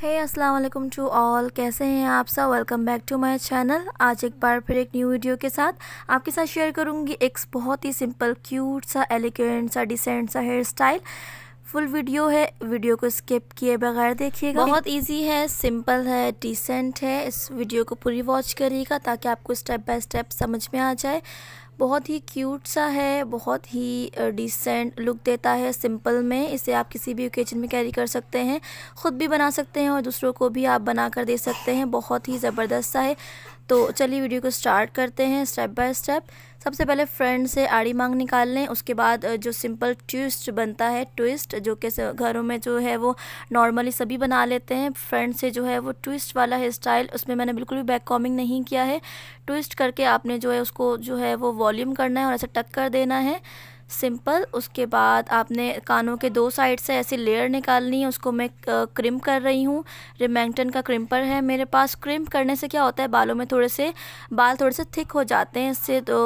है अस्सलाम वालेकुम टू ऑल कैसे हैं आप सब welcome back to my channel आज एक बार फिर एक न्यू वीडियो के साथ आपके साथ शेयर करूंगी एक बहुत ही सिंपल क्यूट सा एलिगेंट सा डिसेंट सा हेयर स्टाइल फुल वीडियो है वीडियो को स्किप किए बगैर देखिएगा बहुत इजी है सिंपल है डिसेंट है इस वीडियो को पूरी वॉच करिएगा ताकि आपको स्टेप बाय स्टेप समझ में आ जाए बहुत ही क्यूट सा है बहुत ही डिसेंट लुक देता है सिंपल में इसे आप किसी भी ओकेजन में कैरी कर सकते हैं ख़ुद भी बना सकते हैं और दूसरों को भी आप बना कर दे सकते हैं बहुत ही ज़बरदस्त सा है तो चलिए वीडियो को स्टार्ट करते हैं स्टेप बाय स्टेप सबसे पहले फ्रेंड से आड़ी मांग निकाल लें उसके बाद जो सिंपल ट्विस्ट बनता है ट्विस्ट जो कि घरों में जो है वो नॉर्मली सभी बना लेते हैं फ्रेंड से जो है वो ट्विस्ट वाला हेयर स्टाइल उसमें मैंने बिल्कुल भी बैक कॉमिंग नहीं किया है ट्विस्ट करके आपने जो है उसको जो है वो वॉल्यूम करना है और ऐसे टक कर देना है सिंपल उसके बाद आपने कानों के दो साइड से ऐसी लेयर निकालनी है उसको मैं क्रिम्प कर रही हूँ रिमैंगटन का क्रिम्पर है मेरे पास क्रिम्प करने से क्या होता है बालों में थोड़े से बाल थोड़े से थिक हो जाते हैं इससे तो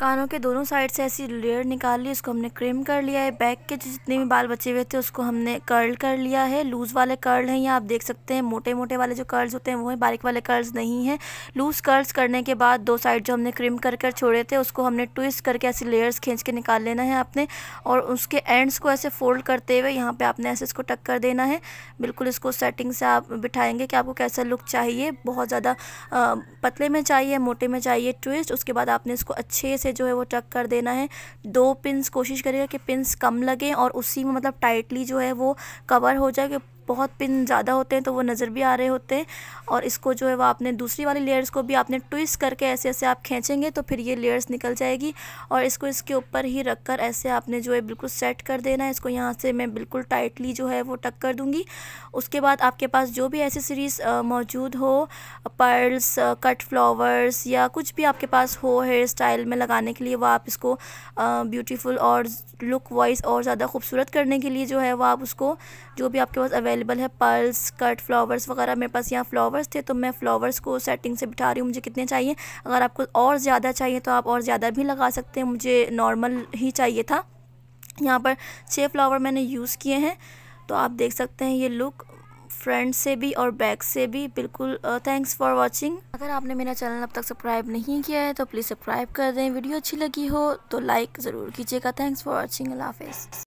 कानों के दोनों साइड से ऐसी लेयर निकाल ली उसको हमने क्रीम कर लिया है बैक के जितने भी बाल बचे हुए थे उसको हमने कर्ल कर लिया है लूज़ वाले कर्ल हैं या आप देख सकते हैं मोटे मोटे वाले जो कर्ल्स होते हैं वो हैं बारीक वाले कर्ल्स नहीं हैं लूज़ कर्ल्स करने के बाद दो साइड जो हमने क्रीम कर कर छोड़े थे उसको हमने ट्विस्ट करके ऐसी लेयर्स खींच के निकाल लेना है आपने और उसके एंड्स को ऐसे फोल्ड करते हुए यहाँ पर आपने ऐसे इसको टक कर देना है बिल्कुल इसको सेटिंग से आप बिठाएंगे कि आपको कैसा लुक चाहिए बहुत ज़्यादा पतले में चाहिए मोटे में चाहिए ट्विस्ट उसके बाद आपने इसको अच्छे से जो है वो टक कर देना है दो पिंस कोशिश करिएगा कि पिंस कम लगें और उसी में मतलब टाइटली जो है वो कवर हो जाए कि बहुत पिन ज़्यादा होते हैं तो वो नज़र भी आ रहे होते हैं और इसको जो है वो आपने दूसरी वाली लेयर्स को भी आपने ट्विस्ट करके ऐसे ऐसे आप खींचेंगे तो फिर ये लेयर्स निकल जाएगी और इसको इसके ऊपर ही रख कर ऐसे आपने जो है बिल्कुल सेट कर देना है इसको यहाँ से मैं बिल्कुल टाइटली जो है वो टक कर दूँगी उसके बाद आपके पास जो भी एसेसरीज़ मौजूद हो पर्ल्स कट फ्लावर्स या कुछ भी आपके पास हो हेयर स्टाइल में लगाने के लिए वो आप इसको ब्यूटीफुल और लुक वाइज और ज़्यादा खूबसूरत करने के लिए जो है वो आप उसको जो भी आपके पास अवेलेबल अवेलेबल है पर्ल्स कट फ्लावर्स वगैरह मेरे पास यहाँ फ्लावर्स थे तो मैं फ्लावर्स को सेटिंग से बिठा रही हूँ मुझे कितने चाहिए अगर आपको और ज़्यादा चाहिए तो आप और ज़्यादा भी लगा सकते हैं मुझे नॉर्मल ही चाहिए था यहाँ पर छः फ्लावर मैंने यूज़ किए हैं तो आप देख सकते हैं ये लुक फ्रंट से भी और बैक से भी बिल्कुल थैंक्स फॉर वाचिंग अगर आपने मेरा चैनल अब तक सब्सक्राइब नहीं किया है तो प्लीज़ सब्सक्राइब कर दें वीडियो अच्छी लगी हो तो लाइक ज़रूर कीजिएगा थैंक्स फॉर वाचिंग वॉचिंगाफिज़